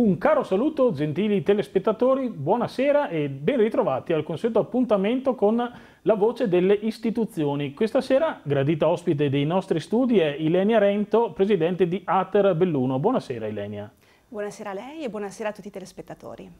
Un caro saluto gentili telespettatori, buonasera e ben ritrovati al consueto appuntamento con la voce delle istituzioni. Questa sera gradita ospite dei nostri studi è Ilenia Rento, presidente di Ater Belluno. Buonasera Ilenia. Buonasera a lei e buonasera a tutti i telespettatori.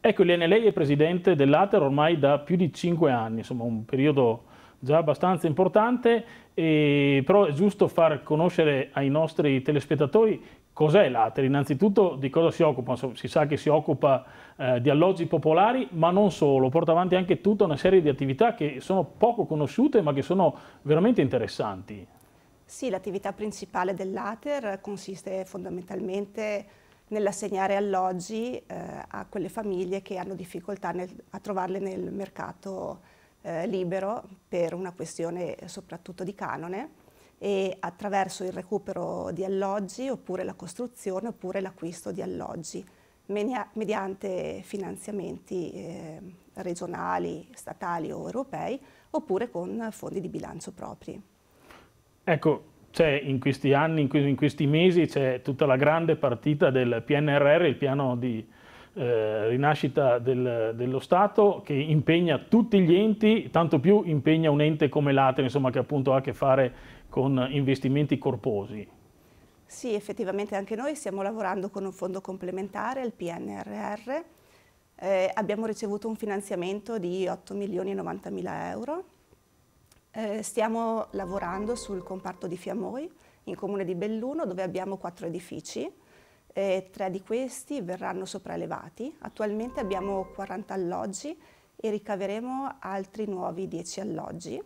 Ecco Ilenia, lei è presidente dell'Ater ormai da più di cinque anni, insomma un periodo già abbastanza importante, però è giusto far conoscere ai nostri telespettatori Cos'è l'ATER? Innanzitutto di cosa si occupa? Si sa che si occupa eh, di alloggi popolari, ma non solo, porta avanti anche tutta una serie di attività che sono poco conosciute ma che sono veramente interessanti. Sì, l'attività principale dell'ATER consiste fondamentalmente nell'assegnare alloggi eh, a quelle famiglie che hanno difficoltà nel, a trovarle nel mercato eh, libero per una questione soprattutto di canone e attraverso il recupero di alloggi oppure la costruzione oppure l'acquisto di alloggi mediante finanziamenti eh, regionali, statali o europei oppure con fondi di bilancio propri. Ecco, in questi anni, in questi mesi c'è tutta la grande partita del PNRR, il piano di eh, rinascita del, dello Stato che impegna tutti gli enti, tanto più impegna un ente come l'Atene, insomma, che appunto ha a che fare con investimenti corposi. Sì, effettivamente anche noi stiamo lavorando con un fondo complementare, il PNRR. Eh, abbiamo ricevuto un finanziamento di 8 milioni e 90 mila euro. Eh, stiamo lavorando sul comparto di Fiamoi, in comune di Belluno, dove abbiamo quattro edifici. Eh, tre di questi verranno sopraelevati. Attualmente abbiamo 40 alloggi e ricaveremo altri nuovi 10 alloggi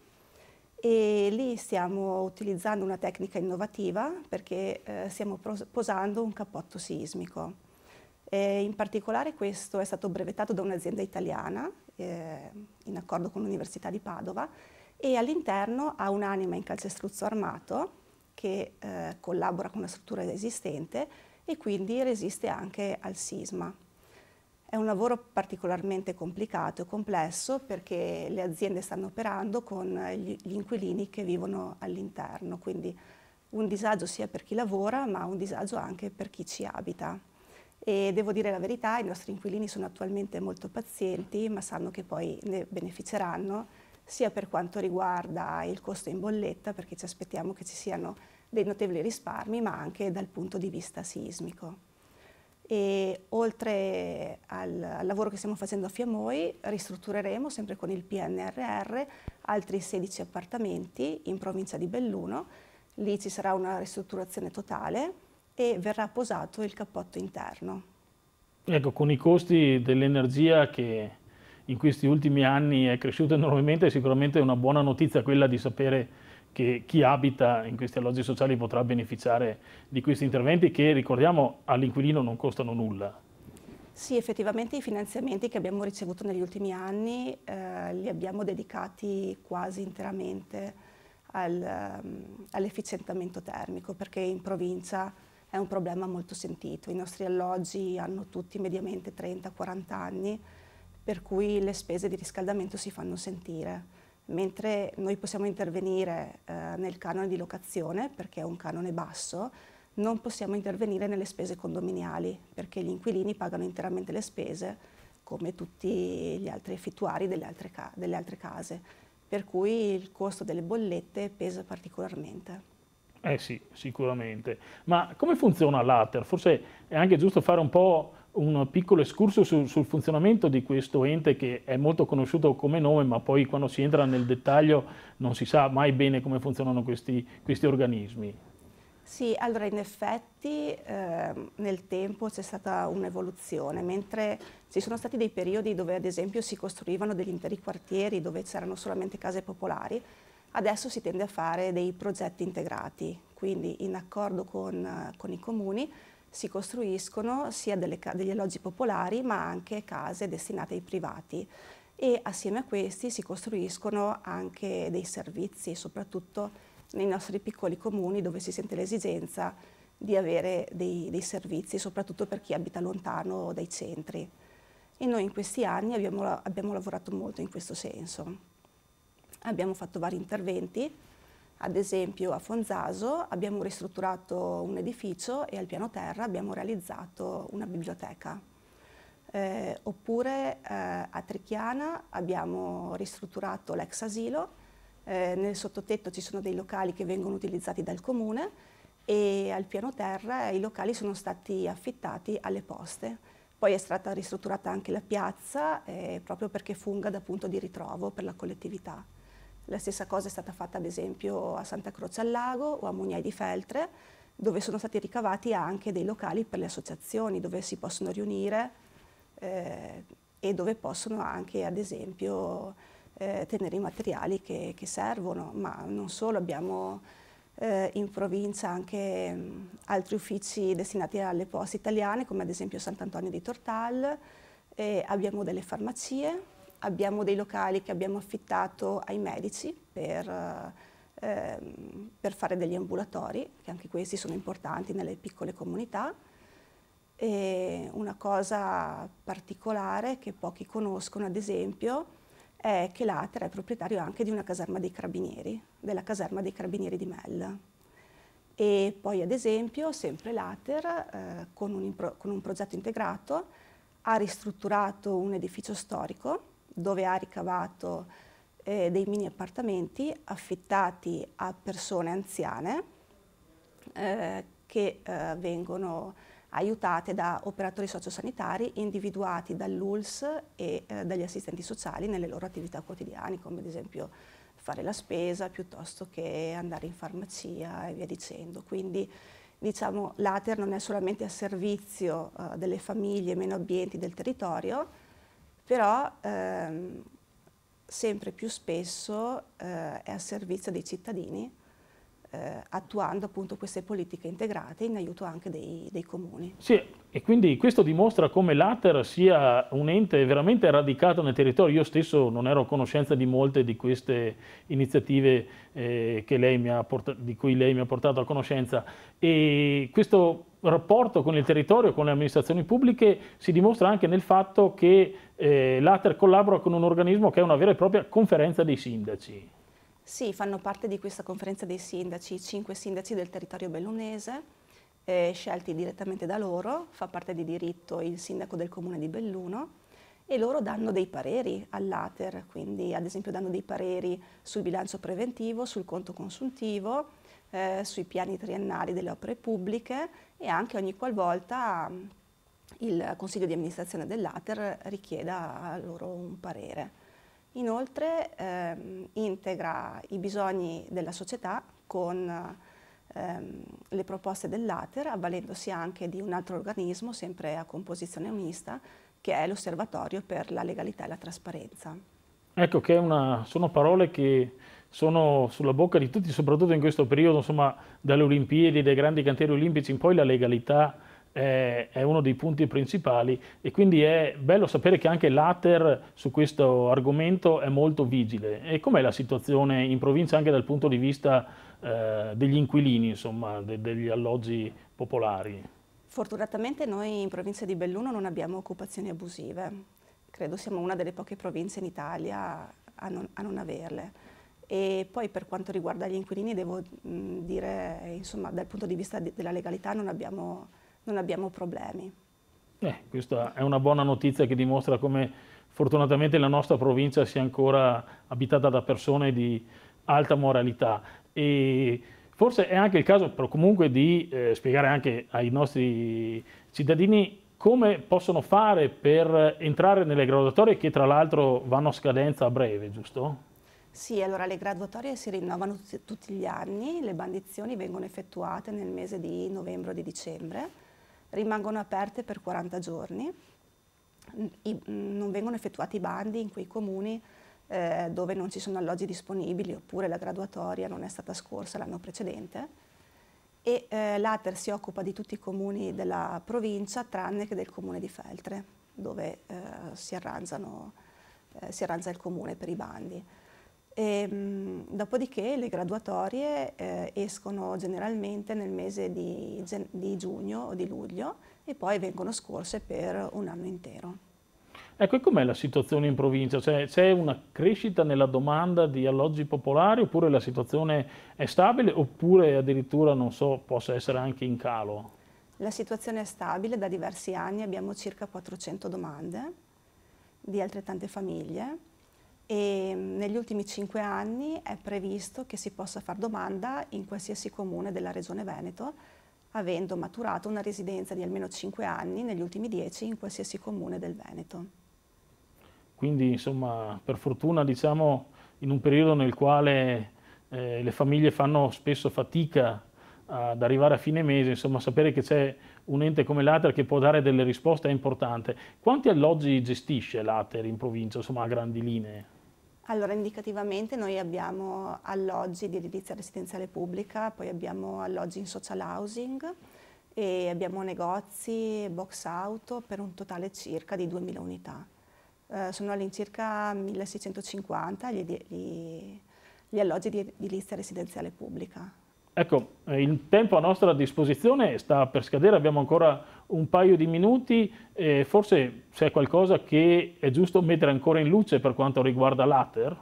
e lì stiamo utilizzando una tecnica innovativa perché eh, stiamo posando un cappotto sismico. E in particolare questo è stato brevettato da un'azienda italiana eh, in accordo con l'Università di Padova e all'interno ha un'anima in calcestruzzo armato che eh, collabora con la struttura esistente e quindi resiste anche al sisma. È un lavoro particolarmente complicato e complesso perché le aziende stanno operando con gli inquilini che vivono all'interno, quindi un disagio sia per chi lavora ma un disagio anche per chi ci abita. E devo dire la verità, i nostri inquilini sono attualmente molto pazienti ma sanno che poi ne beneficeranno sia per quanto riguarda il costo in bolletta perché ci aspettiamo che ci siano dei notevoli risparmi ma anche dal punto di vista sismico e oltre al, al, lavoro che stiamo facendo a Fiamoi ristruttureremo sempre con il PNRR altri 16 appartamenti in provincia di Belluno, lì ci sarà una ristrutturazione totale e verrà posato il cappotto interno. Ecco, con i costi dell'energia che in questi ultimi anni è cresciuto enormemente, sicuramente è una buona notizia quella di sapere che chi abita in questi alloggi sociali potrà beneficiare di questi interventi che, ricordiamo, all'inquilino non costano nulla. Sì, effettivamente i finanziamenti che abbiamo ricevuto negli ultimi anni eh, li abbiamo dedicati quasi interamente al, um, all'efficientamento termico perché in provincia è un problema molto sentito. I nostri alloggi hanno tutti mediamente 30-40 anni per cui le spese di riscaldamento si fanno sentire mentre noi possiamo intervenire eh, nel canone di locazione perché è un canone basso, non possiamo intervenire nelle spese condominiali perché gli inquilini pagano interamente le spese come tutti gli altri effettuari delle altre, ca delle altre case, per cui il costo delle bollette pesa particolarmente. Eh sì, sicuramente. Ma come funziona l'ATER? Forse è anche giusto fare un po' un piccolo escurso sul, sul funzionamento di questo ente che è molto conosciuto come nome, ma poi quando si entra nel dettaglio non si sa mai bene come funzionano questi, questi organismi. Sì, allora in effetti eh, nel tempo c'è stata un'evoluzione, mentre ci sono stati dei periodi dove ad esempio si costruivano degli interi quartieri dove c'erano solamente case popolari, adesso si tende a fare dei progetti integrati, quindi in accordo con, con i comuni si costruiscono sia delle, degli alloggi popolari ma anche case destinate ai privati e assieme a questi si costruiscono anche dei servizi, soprattutto nei nostri piccoli comuni dove si sente l'esigenza di avere dei, dei servizi, soprattutto per chi abita lontano dai centri. E noi in questi anni abbiamo, abbiamo lavorato molto in questo senso. Abbiamo fatto vari interventi, ad esempio a Fonzaso abbiamo ristrutturato un edificio e al piano terra abbiamo realizzato una biblioteca. Eh, oppure eh, a Trichiana abbiamo ristrutturato l'ex asilo, eh, nel sottotetto ci sono dei locali che vengono utilizzati dal comune e al piano terra i locali sono stati affittati alle poste. Poi è stata ristrutturata anche la piazza eh, proprio perché funga da punto di ritrovo per la collettività. La stessa cosa è stata fatta ad esempio a Santa Croce al Lago o a Mugnai di Feltre, dove sono stati ricavati anche dei locali per le associazioni, dove si possono riunire eh, e dove possono anche ad esempio eh, tenere i materiali che, che, servono, ma non solo, abbiamo eh, in provincia anche mh, altri uffici destinati alle poste italiane, come ad esempio Sant'Antonio di Tortal, e abbiamo delle farmacie abbiamo dei locali che abbiamo affittato ai medici per, eh, ehm, per fare degli ambulatori, che anche questi sono importanti nelle piccole comunità. E una cosa particolare che pochi conoscono, ad esempio, è che l'Atera è proprietario anche di una caserma dei carabinieri, della caserma dei carabinieri di Mel. E poi, ad esempio, sempre l'Ater, eh, con, un con un progetto integrato, ha ristrutturato un edificio storico dove ha ricavato eh, dei mini appartamenti affittati a persone anziane eh, che eh, vengono aiutate da operatori sociosanitari individuati dall'ULS e eh, dagli assistenti sociali nelle loro attività quotidiane, come ad esempio fare la spesa piuttosto che andare in farmacia e via dicendo. Quindi diciamo l'ATER non è solamente a servizio eh, delle famiglie meno abbienti del territorio, però ehm, sempre più spesso eh, è a servizio dei cittadini eh, attuando appunto queste politiche integrate in aiuto anche dei, dei, comuni. Sì, e quindi questo dimostra come l'ATER sia un ente veramente radicato nel territorio. Io stesso non ero a conoscenza di molte di queste iniziative eh, di cui lei mi ha portato a conoscenza e questo rapporto con il territorio, con le amministrazioni pubbliche, si dimostra anche nel fatto che eh, l'Ater collabora con un organismo che è una vera e propria conferenza dei sindaci. Sì, fanno parte di questa conferenza dei sindaci, cinque sindaci del territorio bellunese, eh, scelti direttamente da loro, fa parte di diritto il sindaco del comune di Belluno, e loro danno dei pareri all'Ater, quindi ad esempio danno dei pareri sul bilancio preventivo, sul conto consuntivo, eh, sui piani triennali delle opere pubbliche e anche ogni qualvolta mm, il Consiglio di amministrazione dell'ATER richieda a loro un parere. Inoltre ehm, integra i bisogni della società con ehm, le proposte dell'ATER, avvalendosi anche di un altro organismo, sempre a composizione mista, che è l'Osservatorio per la legalità e la trasparenza. Ecco che una, sono parole che sono sulla bocca di tutti, soprattutto in questo periodo, insomma, dalle Olimpiadi, dai grandi cantieri olimpici in poi la legalità è, è uno dei punti principali e quindi è bello sapere che anche l'ATER su questo argomento è molto vigile. E com'è la situazione in provincia anche dal punto di vista eh, degli inquilini, insomma, de, degli alloggi popolari? Fortunatamente noi in provincia di Belluno non abbiamo occupazioni abusive, credo siamo una delle poche province in Italia a non, a non averle e poi per quanto riguarda gli inquilini devo mh, dire, insomma, dal punto di vista di, della legalità non abbiamo, non abbiamo problemi. Eh, questa è una buona notizia che dimostra come fortunatamente la nostra provincia sia ancora abitata da persone di alta moralità. E forse è anche il caso però comunque di eh, spiegare anche ai nostri cittadini come possono fare per entrare nelle graduatorie che tra l'altro vanno a scadenza a breve, giusto? Sì, allora le graduatorie si rinnovano tutti, tutti gli anni, le bandizioni vengono effettuate nel mese di novembre o di dicembre, rimangono aperte per 40 giorni, I, non vengono effettuati i bandi in quei comuni eh, dove non ci sono alloggi disponibili oppure la graduatoria non è stata scorsa l'anno precedente e eh, l'ATER si occupa di tutti i comuni della provincia tranne che del comune di Feltre dove eh, si, eh, si arrangia il comune per i bandi. E, ehm, mh, dopodiché le graduatorie eh, escono generalmente nel mese di, di, giugno o di luglio e poi vengono scorse per un anno intero. Ecco, e com'è la situazione in provincia? Cioè, c'è una crescita nella domanda di alloggi popolari oppure la situazione è stabile oppure addirittura, non so, possa essere anche in calo? La situazione è stabile, da diversi anni abbiamo circa 400 domande di altrettante famiglie e mm, negli ultimi cinque anni è previsto che si possa fare domanda in qualsiasi comune della Regione Veneto, avendo maturato una residenza di almeno cinque anni negli ultimi dieci in qualsiasi comune del Veneto. Quindi insomma, per fortuna diciamo in un periodo nel quale eh, le famiglie fanno spesso fatica ad arrivare a fine mese, insomma sapere che c'è un ente come l'Ater che può dare delle risposte è importante. Quanti alloggi gestisce l'Ater in provincia, insomma a grandi linee? Allora, indicativamente noi abbiamo alloggi di edilizia residenziale pubblica, poi abbiamo alloggi in social housing e abbiamo negozi, box auto per un totale circa di 2.000 unità. Eh, sono all'incirca 1.650 gli, gli, gli alloggi di edilizia residenziale pubblica. Ecco, eh, il tempo a nostra disposizione sta per scadere, abbiamo ancora un paio di minuti, eh, forse c'è qualcosa che è giusto mettere ancora in luce per quanto riguarda l'ATER?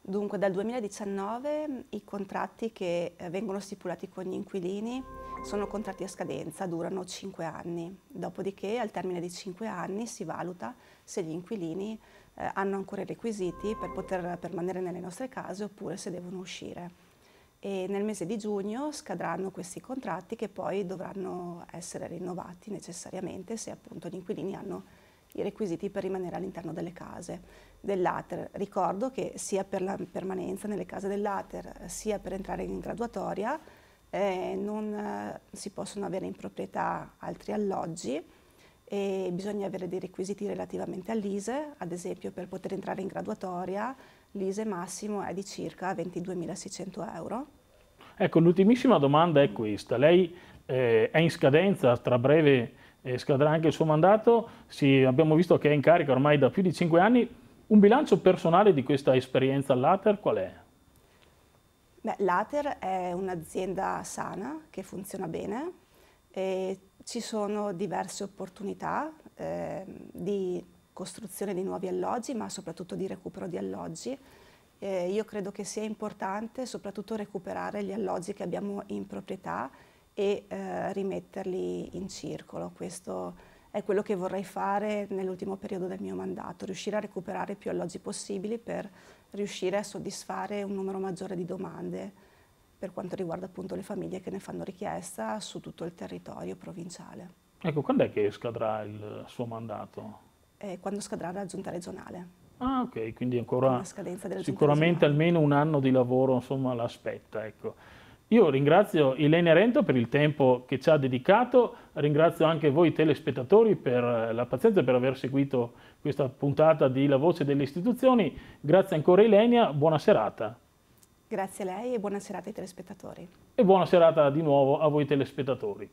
Dunque, dal 2019 i contratti che eh, vengono stipulati con gli inquilini sono contratti a scadenza, durano 5 anni, dopodiché al termine di 5 anni si valuta se gli inquilini eh, hanno ancora i requisiti per poter permanere nelle nostre case oppure se devono uscire e nel mese di giugno scadranno questi contratti che poi dovranno essere rinnovati necessariamente se appunto gli inquilini hanno i requisiti per rimanere all'interno delle case dell'ATER. Ricordo che sia per la permanenza nelle case dell'ATER sia per entrare in graduatoria eh, non eh, si possono avere in proprietà altri alloggi e bisogna avere dei requisiti relativamente all'ISE, ad esempio per poter entrare in graduatoria l'ISE massimo è di circa 22.600 euro. Ecco, l'ultimissima domanda è questa. Lei eh, è in scadenza, tra breve eh, scadrà anche il suo mandato, si, abbiamo visto che è in carica ormai da più di 5 anni. Un bilancio personale di questa esperienza all'ATER qual è? Beh, L'ATER è un'azienda sana che funziona bene e ci sono diverse opportunità eh, di costruzione di nuovi alloggi, ma soprattutto di recupero di alloggi. Eh, io credo che sia importante soprattutto recuperare gli alloggi che abbiamo in proprietà e eh, rimetterli in circolo. Questo è quello che vorrei fare nell'ultimo periodo del mio mandato, riuscire a recuperare più alloggi possibili per riuscire a soddisfare un numero maggiore di domande per quanto riguarda appunto le famiglie che ne fanno richiesta su tutto il territorio provinciale. Ecco, quando è che scadrà il suo mandato? eh, quando scadrà la giunta regionale. Ah, ok, quindi ancora sicuramente almeno un anno di lavoro insomma l'aspetta, ecco. Io ringrazio Ilenia Rento per il tempo che ci ha dedicato, ringrazio anche voi telespettatori per eh, la pazienza e per aver seguito questa puntata di La Voce delle Istituzioni. Grazie ancora Ilenia, buona serata. Grazie a lei e buona serata ai telespettatori. E buona serata di nuovo a voi telespettatori.